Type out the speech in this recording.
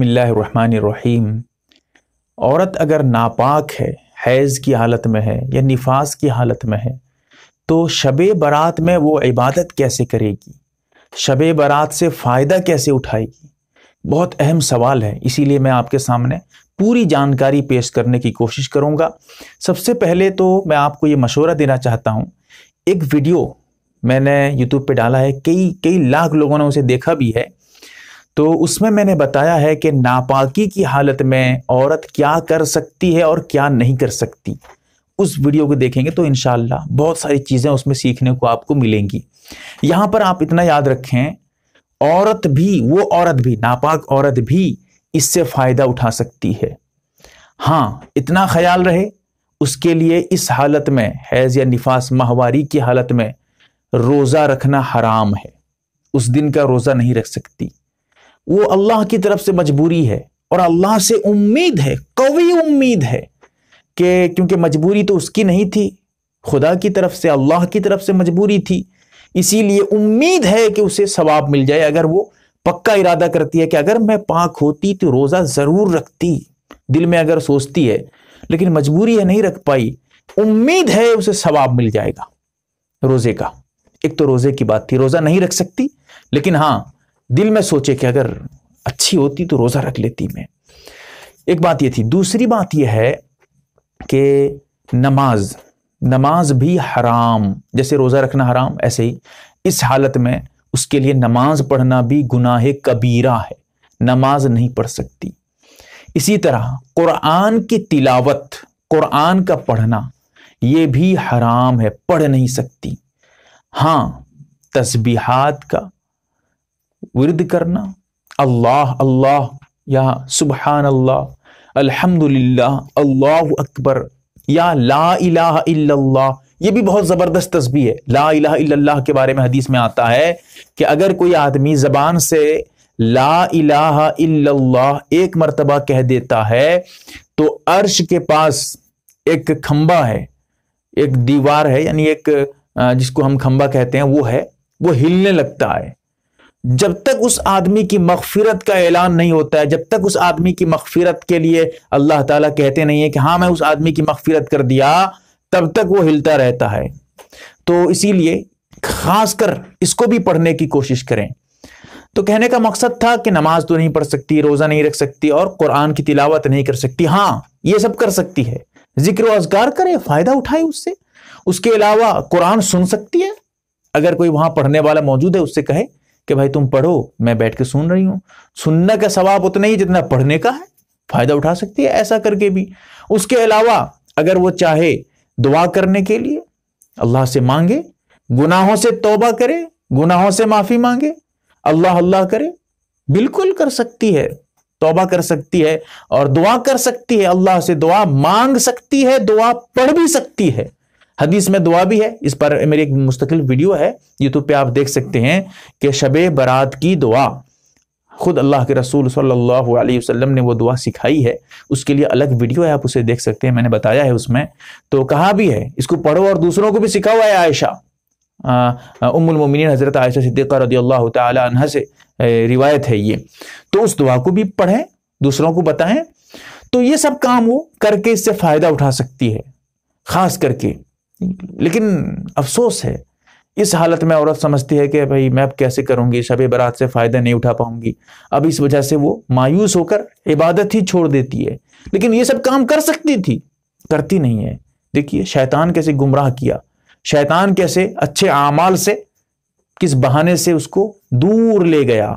बसमीम औरत अगर नापाक है हैज़ की हालत में है या निफास की हालत में है तो शब बारात में वो इबादत कैसे करेगी शब बारात से फ़ायदा कैसे उठाएगी बहुत अहम सवाल है इसीलिए मैं आपके सामने पूरी जानकारी पेश करने की कोशिश करूंगा सबसे पहले तो मैं आपको ये मशवरा देना चाहता हूँ एक वीडियो मैंने यूट्यूब पे डाला है कई कई लाख लोगों ने उसे देखा भी है तो उसमें मैंने बताया है कि नापाकी की हालत में औरत क्या कर सकती है और क्या नहीं कर सकती उस वीडियो को देखेंगे तो इन बहुत सारी चीज़ें उसमें सीखने को आपको मिलेंगी यहां पर आप इतना याद रखें औरत भी वो औरत भी नापाक औरत भी इससे फ़ायदा उठा सकती है हाँ इतना ख्याल रहे उसके लिए इस हालत में हैज़ या निफास माहवारी की हालत में रोज़ा रखना हराम है उस दिन का रोज़ा नहीं रख सकती वो अल्लाह की तरफ से मजबूरी है और अल्लाह से उम्मीद है कवी उम्मीद है कि क्योंकि मजबूरी तो उसकी नहीं थी खुदा की तरफ से अल्लाह की तरफ से मजबूरी थी इसीलिए उम्मीद है कि उसे सवाब मिल जाए अगर वो पक्का इरादा करती है कि अगर मैं पाक होती तो रोज़ा ज़रूर रखती दिल में अगर सोचती है लेकिन मजबूरी है नहीं रख पाई उम्मीद है उसे सवाब मिल जाएगा रोज़े का एक तो रोज़े की बात थी रोज़ा नहीं रख सकती लेकिन हाँ दिल में सोचे कि अगर अच्छी होती तो रोज़ा रख लेती मैं एक बात यह थी दूसरी बात यह है कि नमाज नमाज भी हराम जैसे रोज़ा रखना हराम ऐसे ही इस हालत में उसके लिए नमाज पढ़ना भी गुनाह कबीरा है नमाज नहीं पढ़ सकती इसी तरह कुरान की तिलावत कुरान का पढ़ना ये भी हराम है पढ़ नहीं सकती हाँ तस्बीहात का विरद करना अल्लाह अल्लाह या सुबहान अल्लाह अल्हम्दुलिल्लाह अल्लाह अकबर या ला इलाह इल्लल्लाह ये भी बहुत ज़बरदस्त तस्वीर है ला इलाह इल्लल्लाह के बारे में हदीस में आता है कि अगर कोई आदमी ज़बान से ला इलाह इल्लल्लाह एक मरतबा कह देता है तो अर्श के पास एक खंबा है एक दीवार है यानी एक जिसको हम खंबा कहते हैं वो है वो हिलने लगता है जब तक उस आदमी की मखफिरत का ऐलान नहीं होता है जब तक उस आदमी की मखफिरत के लिए अल्लाह ताला कहते नहीं है कि हाँ मैं उस आदमी की मखफिरत कर दिया तब तक वो हिलता रहता है तो इसीलिए खासकर इसको भी पढ़ने की कोशिश करें तो कहने का मकसद था कि नमाज तो नहीं पढ़ सकती रोज़ा नहीं रख सकती और कुरान की तिलावत नहीं कर सकती हाँ ये सब कर सकती है जिक्र अजगार करे फ़ायदा उठाए उससे उसके अलावा कुरान सुन सकती है अगर कोई वहां पढ़ने वाला मौजूद है उससे कहे कि भाई तुम पढ़ो मैं बैठ के सुन रही हूं सुनने का सवाब उतना ही जितना पढ़ने का है फायदा उठा सकती है ऐसा करके भी उसके अलावा अगर वो चाहे दुआ करने के लिए अल्लाह से मांगे गुनाहों से तोबा करे गुनाहों से माफी मांगे अल्लाह अल्लाह करे बिल्कुल कर सकती है तोबा कर सकती है और दुआ कर सकती है अल्लाह से दुआ मांग सकती है दुआ पढ़ भी सकती है हदीस में दुआ भी है इस पर मेरी एक मुस्तकिल वीडियो है यूट्यूब पे आप देख सकते हैं कि शब बारात की दुआ खुद अल्लाह के रसूल सल्लल्लाहु अलैहि वसल्लम ने वो दुआ सिखाई है उसके लिए अलग वीडियो है आप उसे देख सकते हैं मैंने बताया है उसमें तो कहा भी है इसको पढ़ो और दूसरों को भी सिखा हुआ है आयशा उमिन हज़रत आयशा सिद्दीक़ा रदी अल्लाह तह से रिवायत है ये तो उस दुआ को भी पढ़ें दूसरों को बताएं तो ये सब काम वो करके इससे फ़ायदा उठा सकती है ख़ास करके लेकिन अफसोस है इस हालत में औरत समझती है कि भाई मैं अब कैसे करूंगी शब बरात से फ़ायदा नहीं उठा पाऊंगी अब इस वजह से वो मायूस होकर इबादत ही छोड़ देती है लेकिन ये सब काम कर सकती थी करती नहीं है देखिए शैतान कैसे गुमराह किया शैतान कैसे अच्छे आमाल से किस बहाने से उसको दूर ले गया